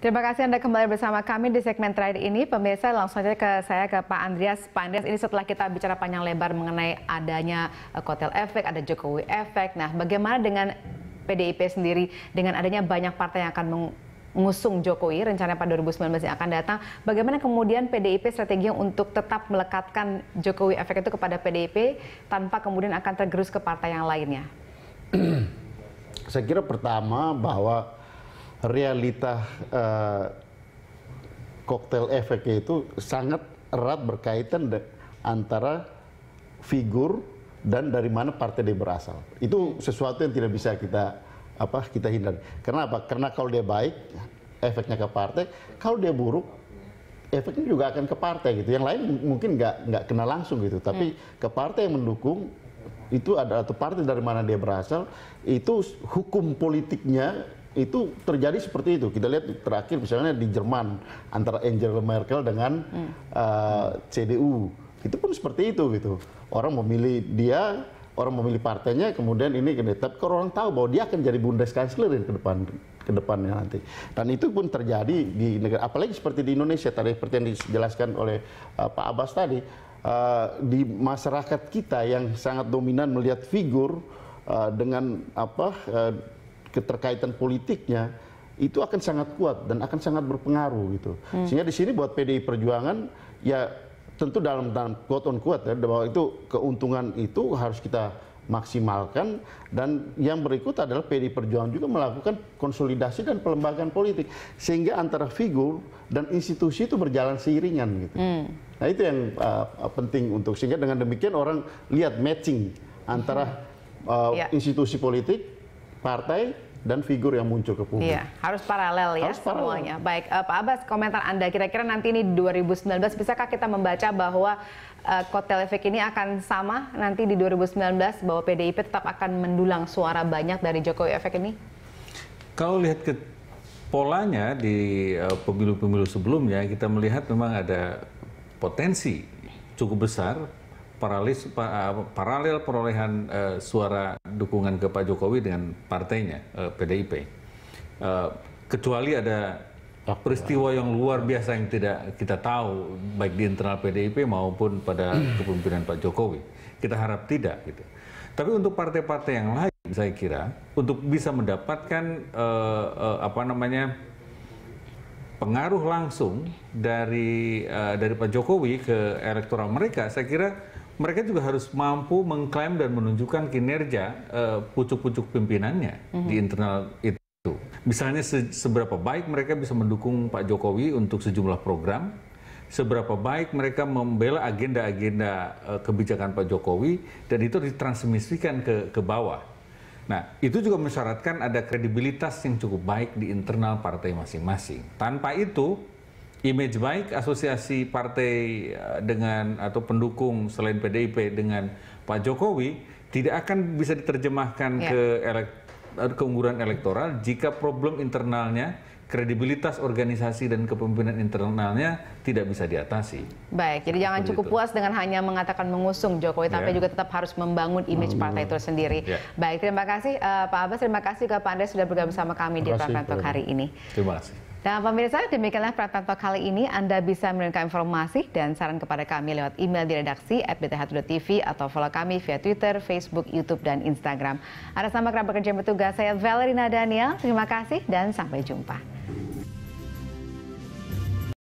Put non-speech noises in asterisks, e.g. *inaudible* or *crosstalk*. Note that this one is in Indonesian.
Terima kasih Anda kembali bersama kami di segmen terakhir ini. Pemirsa langsung saja ke saya ke Pak Andreas. Pak Andreas ini setelah kita bicara panjang lebar mengenai adanya eh, kotel efek, ada Jokowi efek. Nah bagaimana dengan PDIP sendiri dengan adanya banyak partai yang akan mengusung Jokowi rencana pada 2019 yang akan datang. Bagaimana kemudian PDIP strategi untuk tetap melekatkan Jokowi efek itu kepada PDIP tanpa kemudian akan tergerus ke partai yang lainnya? *clears throat* Saya kira pertama bahwa realita uh, koktel efeknya itu sangat erat berkaitan antara figur dan dari mana partai dia berasal. Itu sesuatu yang tidak bisa kita apa kita hindari. Karena apa? Karena kalau dia baik, efeknya ke partai. Kalau dia buruk, efeknya juga akan ke partai gitu. Yang lain mungkin nggak nggak kena langsung gitu. Tapi hmm. ke partai yang mendukung itu ada atau partai dari mana dia berasal itu hukum politiknya itu terjadi seperti itu. Kita lihat terakhir misalnya di Jerman antara Angela Merkel dengan uh, eh, CDU itu pun seperti itu gitu. Orang memilih dia, orang memilih partainya, kemudian ini gini. Tapi orang tahu bahwa dia akan jadi Bundeskanzlerin ke depan ke depannya nanti. Dan itu pun terjadi di negara apalagi seperti di Indonesia tadi seperti yang dijelaskan oleh uh, Pak Abbas tadi uh, di masyarakat kita yang sangat dominan melihat figur uh, dengan apa uh, keterkaitan politiknya itu akan sangat kuat dan akan sangat berpengaruh gitu. Hmm. Sehingga di sini buat PDI Perjuangan ya tentu dalam dalam kuat on kuat ya bahwa itu keuntungan itu harus kita maksimalkan dan yang berikut adalah PD Perjuangan juga melakukan konsolidasi dan pelembagaan politik sehingga antara figur dan institusi itu berjalan seiringan gitu. Hmm. Nah itu yang uh, uh penting untuk sehingga dengan demikian orang lihat matching antara uh, yeah. institusi politik partai dan figur yang muncul ke publik. Iya, harus paralel ya harus paralel. semuanya. Baik, uh, Pak Abbas, komentar Anda kira-kira nanti ini 2019 bisakah kita membaca bahwa uh, kotel efek ini akan sama nanti di 2019 bahwa PDIP tetap akan mendulang suara banyak dari Jokowi efek ini? Kalau lihat ke polanya di eh, pemilu-pemilu uh, sebelumnya kita melihat memang ada potensi cukup besar paralis, eh, paralel perolehan eh, suara dukungan ke Pak Jokowi dengan partainya PDIP. Eh, kecuali ada oh, peristiwa iya. yang luar biasa yang tidak kita tahu baik di internal PDIP maupun pada *clears throat* kepemimpinan Pak Jokowi. Kita harap tidak gitu. Tapi untuk partai-partai yang lain saya kira untuk bisa mendapatkan uh, uh, apa namanya pengaruh langsung dari uh, dari Pak Jokowi ke elektoral mereka, saya kira mereka juga harus mampu mengklaim dan menunjukkan kinerja eh, pucuk-pucuk uh, pimpinannya mm-hmm. di internal itu. Misalnya se- seberapa baik mereka bisa mendukung Pak Jokowi untuk sejumlah program, seberapa baik mereka membela agenda-agenda uh, kebijakan Pak Jokowi dan itu ditransmisikan ke ke bawah. Nah, itu juga mensyaratkan ada kredibilitas yang cukup baik di internal partai masing-masing. Tanpa itu, image baik asosiasi partai eh, dengan atau pendukung selain PDIP dengan Pak Jokowi tidak akan bisa diterjemahkan ya. ke elek, eh, keunggulan elektoral jika problem internalnya kredibilitas organisasi dan kepemimpinan internalnya tidak bisa diatasi. Baik, jadi nah, jangan cukup puas dengan hanya mengatakan mengusung Jokowi, yeah. tapi ya. juga tetap harus membangun image mm. partai itu sendiri. Yeah. Baik, terima kasih uh, Pak Abbas, terima kasih juga Pak Andres sudah bergabung sama kami terima di Prime Talk hari ini. Terima kasih. Nah, pemirsa, demikianlah Prime Talk kali ini. Anda bisa menerima informasi dan saran kepada kami lewat email di redaksi @bth.tv atau follow kami via Twitter, Facebook, YouTube, dan Instagram. Ada sama kerabat kerja bertugas, saya Valerina Daniel. Terima kasih dan sampai jumpa.